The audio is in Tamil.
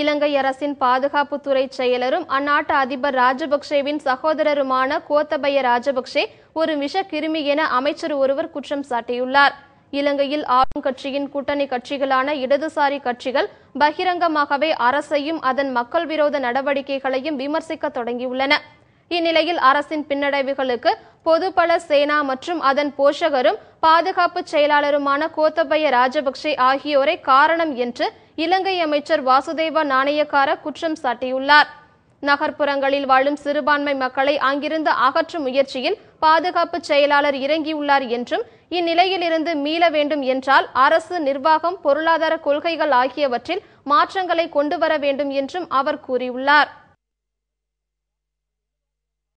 இலங்கை அரசின் பாதுகாப்புத்துறை செயலரும் அந்நாட்டு அதிபர் ராஜபக்சேவின் சகோதரருமான கோத்தபய ராஜபக்சே ஒரு விஷ கிருமி என அமைச்சர் ஒருவர் குற்றம் சாட்டியுள்ளார் இலங்கையில் ஆளும் கட்சியின் கூட்டணி கட்சிகளான இடதுசாரி கட்சிகள் பகிரங்கமாகவே அரசையும் அதன் மக்கள் விரோத நடவடிக்கைகளையும் விமர்சிக்க தொடங்கியுள்ளன இந்நிலையில் அரசின் பின்னடைவுகளுக்கு பொதுபல சேனா மற்றும் அதன் போஷகரும் பாதுகாப்பு செயலாளருமான கோத்தபய ராஜபக்சே ஆகியோரை காரணம் என்று இலங்கை அமைச்சர் வாசுதேவ நாணயக்கார குற்றம் சாட்டியுள்ளார் நகர்ப்புறங்களில் வாழும் சிறுபான்மை மக்களை அங்கிருந்து அகற்றும் முயற்சியில் பாதுகாப்பு செயலாளர் இறங்கியுள்ளார் என்றும் இந்நிலையிலிருந்து மீள வேண்டும் என்றால் அரசு நிர்வாகம் பொருளாதார கொள்கைகள் ஆகியவற்றில் மாற்றங்களை கொண்டு வர வேண்டும் என்றும் அவர் கூறியுள்ளார்